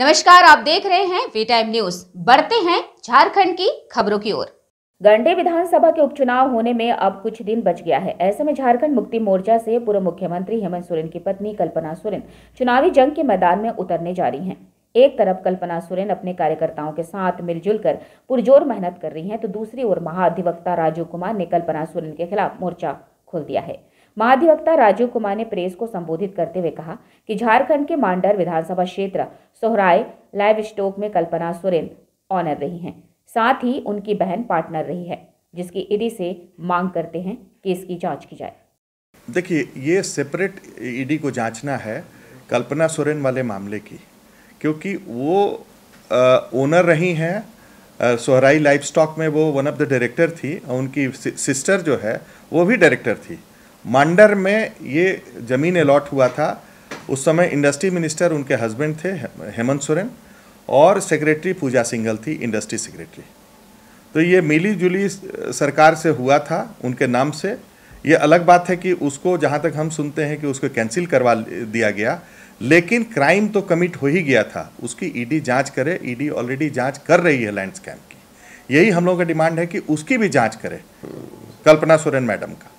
नमस्कार आप देख रहे हैं वी टाइम न्यूज बढ़ते हैं झारखंड की खबरों की ओर गंडे विधानसभा के उपचुनाव होने में अब कुछ दिन बच गया है ऐसे में झारखंड मुक्ति मोर्चा से पूर्व मुख्यमंत्री हेमंत सोरेन की पत्नी कल्पना सोरेन चुनावी जंग के मैदान में उतरने जा रही हैं एक तरफ कल्पना सोरेन अपने कार्यकर्ताओं के साथ मिलजुल कर पुरजोर मेहनत कर रही हैं तो दूसरी ओर महाधिवक्ता राजीव कुमार ने कल्पना सोरेन के खिलाफ मोर्चा खोल दिया है महाधिवक्ता राजीव कुमार ने प्रेस को संबोधित करते हुए कहा कि झारखंड के मांडर विधानसभा क्षेत्र सोहराय लाइव स्टोक में कल्पना सोरेन ऑनर रही हैं साथ ही उनकी बहन पार्टनर रही है जिसकी ईडी से मांग करते हैं कि इसकी जांच की जाए देखिए ये सेपरेट ईडी को जांचना है कल्पना सोरेन वाले मामले की क्योंकि वो आ, ओनर रही हैं सोहराई लाइफ स्टॉक में वो वन ऑफ द डायरेक्टर थी उनकी सिस्टर जो है वो भी डायरेक्टर थी मांडर में ये ज़मीन अलॉट हुआ था उस समय इंडस्ट्री मिनिस्टर उनके हस्बैंड थे हेमंत सोरेन और सेक्रेटरी पूजा सिंगल थी इंडस्ट्री सेक्रेटरी तो ये मिली जुली सरकार से हुआ था उनके नाम से ये अलग बात है कि उसको जहाँ तक हम सुनते हैं कि उसको कैंसिल करवा दिया गया लेकिन क्राइम तो कमिट हो ही गया था उसकी ईडी जांच करे ईडी ऑलरेडी जांच कर रही है लैंड स्कैम की यही हम लोगों का डिमांड है कि उसकी भी जांच करे कल्पना सोरेन मैडम का